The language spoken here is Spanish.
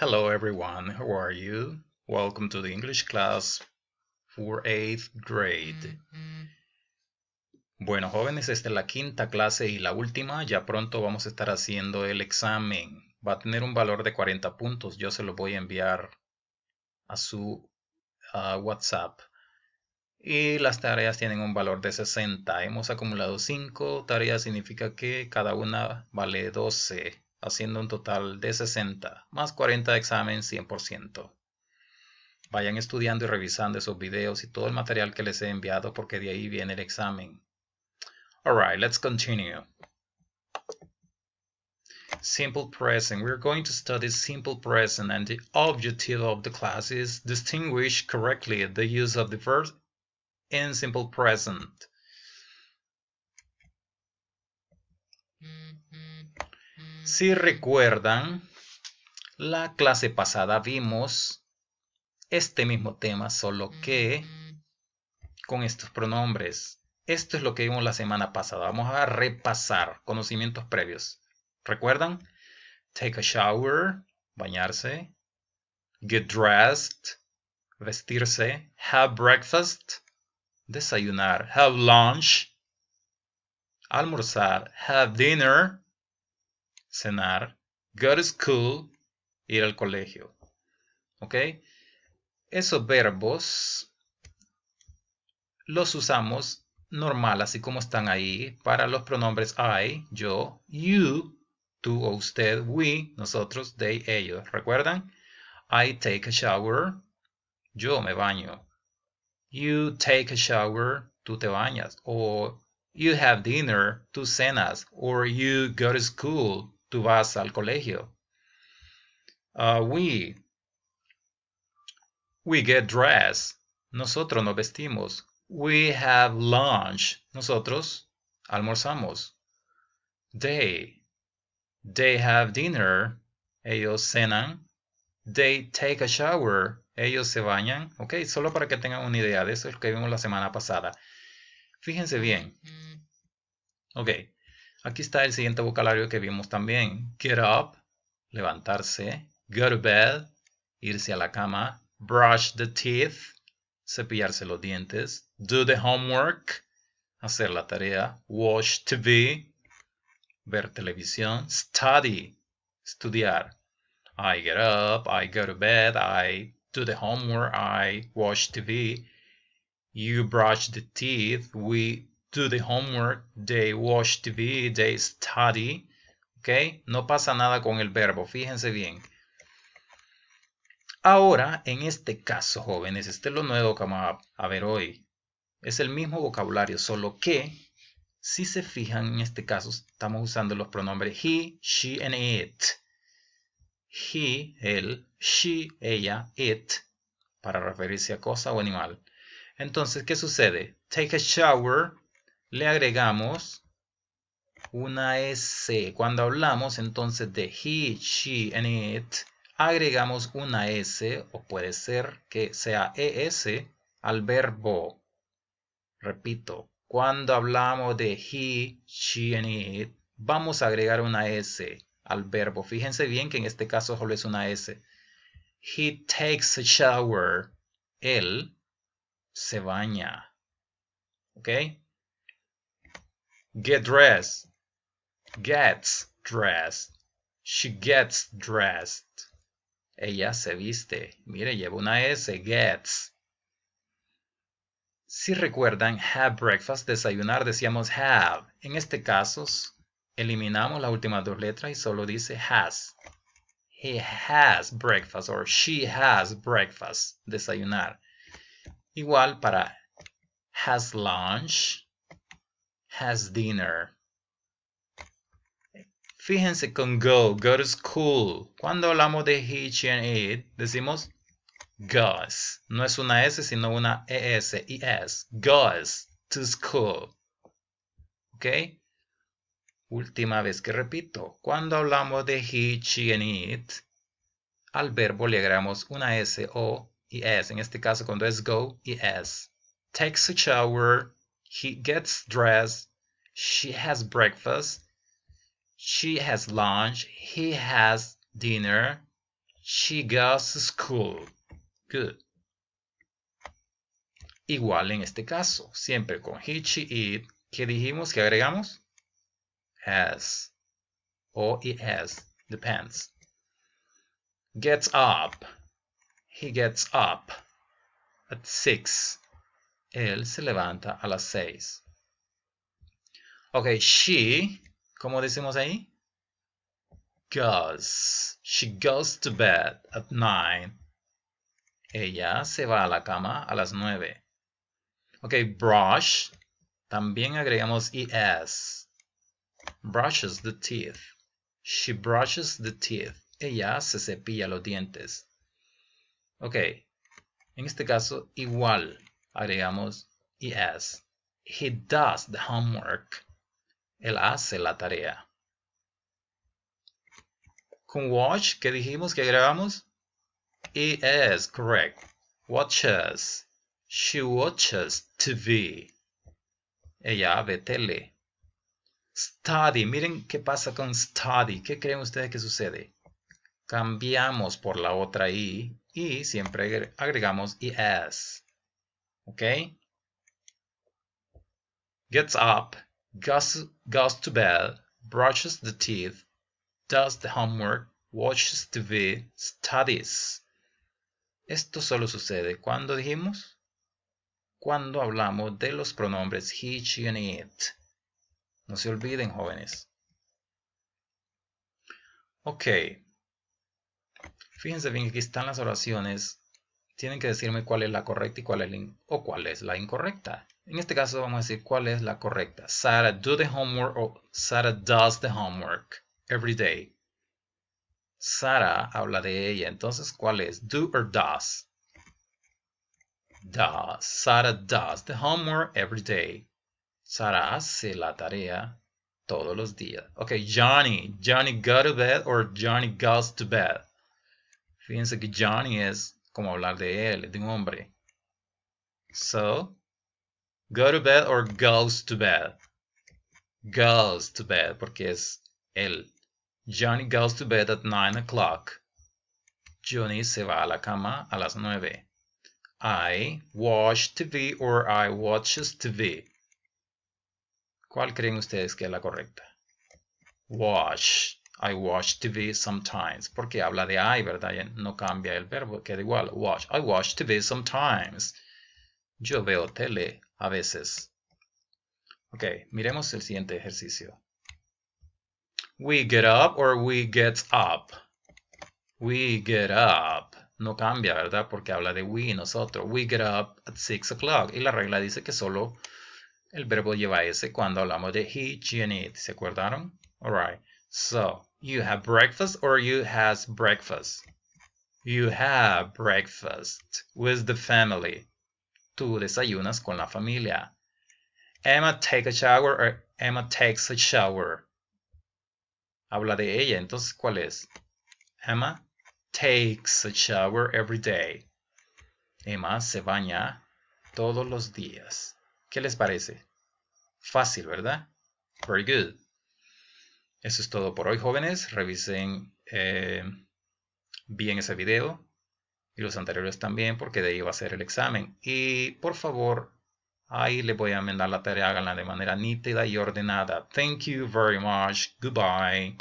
Hello everyone, how are you? Welcome to the English class for 8 grade. Bueno jóvenes, esta es la quinta clase y la última. Ya pronto vamos a estar haciendo el examen. Va a tener un valor de 40 puntos. Yo se lo voy a enviar a su WhatsApp. Y las tareas tienen un valor de 60. Hemos acumulado 5 tareas, significa que cada una vale 12. haciendo un total de 60, más 40 de examen 100%. Vayan estudiando y revisando esos videos y todo el material que les he enviado porque de ahí viene el examen. Alright, let's continue. Simple present. We're going to study simple present and the objective of the class is distinguish correctly the use of the verb in simple present. Mm -hmm. Si recuerdan, la clase pasada vimos este mismo tema, solo que con estos pronombres. Esto es lo que vimos la semana pasada. Vamos a repasar conocimientos previos. ¿Recuerdan? Take a shower, bañarse. Get dressed, vestirse. Have breakfast, desayunar. Have lunch, almorzar. Have dinner, cenar, go to school, ir al colegio. ¿Ok? Esos verbos los usamos normal, así como están ahí, para los pronombres I, yo, you, tú o usted, we, nosotros, they, ellos. ¿Recuerdan? I take a shower, yo me baño. You take a shower, tú te bañas. O you have dinner, tú cenas. Or you go to school, tú vas al colegio. Ah, we, we get dressed. Nosotros nos vestimos. We have lunch. Nosotros almorzamos. They, they have dinner. Ellos cenan. They take a shower. Ellos se bañan. Ok, solo para que tengan una idea de eso es que vimos la semana pasada. Fíjense bien. Mm. Ok. Aquí está el siguiente vocabulario que vimos también. Get up, levantarse. Go to bed, irse a la cama. Brush the teeth, cepillarse los dientes. Do the homework, hacer la tarea. Watch TV, ver televisión. Study, estudiar. I get up, I go to bed, I do the homework, I watch TV. You brush the teeth, we do the homework, they watch TV, they study. ¿Ok? No pasa nada con el verbo, fíjense bien. Ahora, en este caso, jóvenes, este es lo nuevo que vamos a, ver hoy. Es el mismo vocabulario, solo que, si se fijan, en este caso estamos usando los pronombres he, she, and it. He, él, she, ella, it, para referirse a cosa o animal. Entonces, ¿qué sucede? Take a shower le agregamos una S. Cuando hablamos entonces de he, she and it, agregamos una S o puede ser que sea ES al verbo. Repito, cuando hablamos de he, she and it, vamos a agregar una S al verbo. Fíjense bien que en este caso solo es una S. He takes a shower. Él se baña. ¿Ok? Get dressed. Gets dressed. She gets dressed. Ella se viste. Mire, lleva una S. Gets. Si recuerdan, have breakfast, desayunar, decíamos have. En este caso, eliminamos las últimas dos letras y solo dice has. He has breakfast or she has breakfast, desayunar. Igual para has lunch, has dinner. Fíjense con go, go to school. Cuando hablamos de he, she, and it, decimos goes. No es una S, sino una ES, ES. Goes to school. ¿Ok? Última vez que repito. Cuando hablamos de he, she, and it, al verbo le agregamos una S o ES. En este caso, cuando es go, ES. Takes a shower he gets dressed, she has breakfast, she has lunch, he has dinner, she goes to school. Good. Igual en este caso, siempre con he, she, it, ¿qué dijimos que agregamos? Has. he has, depends. Gets up. He gets up at 6. Él se levanta a las 6. Ok, she, ¿cómo decimos ahí? Goes. She goes to bed at nine. Ella se va a la cama a las 9. Ok, brush. También agregamos ES. Brushes the teeth. She brushes the teeth. Ella se cepilla los dientes. Ok, en este caso igual agregamos es. He does the homework. Él hace la tarea. Con watch, que dijimos que agregamos? es, correct. Watches. She watches TV. Ella ve tele. Study. Miren qué pasa con study. ¿Qué creen ustedes que sucede? Cambiamos por la otra i y siempre agregamos es. Okay? Gets up, goes, goes to bed, brushes the teeth, does the homework, watches TV, studies. Esto solo sucede cuando dijimos, cuando hablamos de los pronombres he, she and it. No se olviden, jóvenes. Ok. Fíjense bien que aquí están las oraciones tienen que decirme cuál es la correcta y cuál es la, incorrecta. En este caso vamos a decir cuál es la correcta. Sara do the homework o Sarah does the homework every day. Sara habla de ella, entonces ¿cuál es? Do or does? Does. does the homework every day. Sarah hace la tarea todos los días. Ok, Johnny. Johnny go to bed or Johnny goes to bed. Fíjense que Johnny es como hablar de él, de un hombre. So, go to bed or goes to bed. Goes to bed, porque es él. Johnny goes to bed at 9 o'clock. Johnny se va a la cama a las 9. I watch TV or I watches TV. ¿Cuál creen ustedes que es la correcta? Watch. I watch TV sometimes, porque habla de I, ¿verdad? No cambia el verbo, queda igual. Watch. I watch TV sometimes. Yo veo tele a veces. Ok, miremos el siguiente ejercicio. We get up or we get up. We get up. No cambia, ¿verdad? Porque habla de we, nosotros. We get up at 6 o'clock. Y la regla dice que solo el verbo lleva ese cuando hablamos de he, she, and it. ¿Se acordaron? right. So, You have breakfast or you has breakfast? You have breakfast with the family. Tú desayunas con la familia. Emma take a shower or Emma takes a shower. Habla de ella, entonces, ¿cuál es? Emma takes a shower every day. Emma se baña todos los días. ¿Qué les parece? Fácil, ¿verdad? Very good. Eso es todo por hoy, jóvenes. Revisen eh, bien ese video y los anteriores también, porque de ahí va a ser el examen. Y por favor, ahí les voy a mandar la tarea, háganla de manera nítida y ordenada. Thank you very much. Goodbye.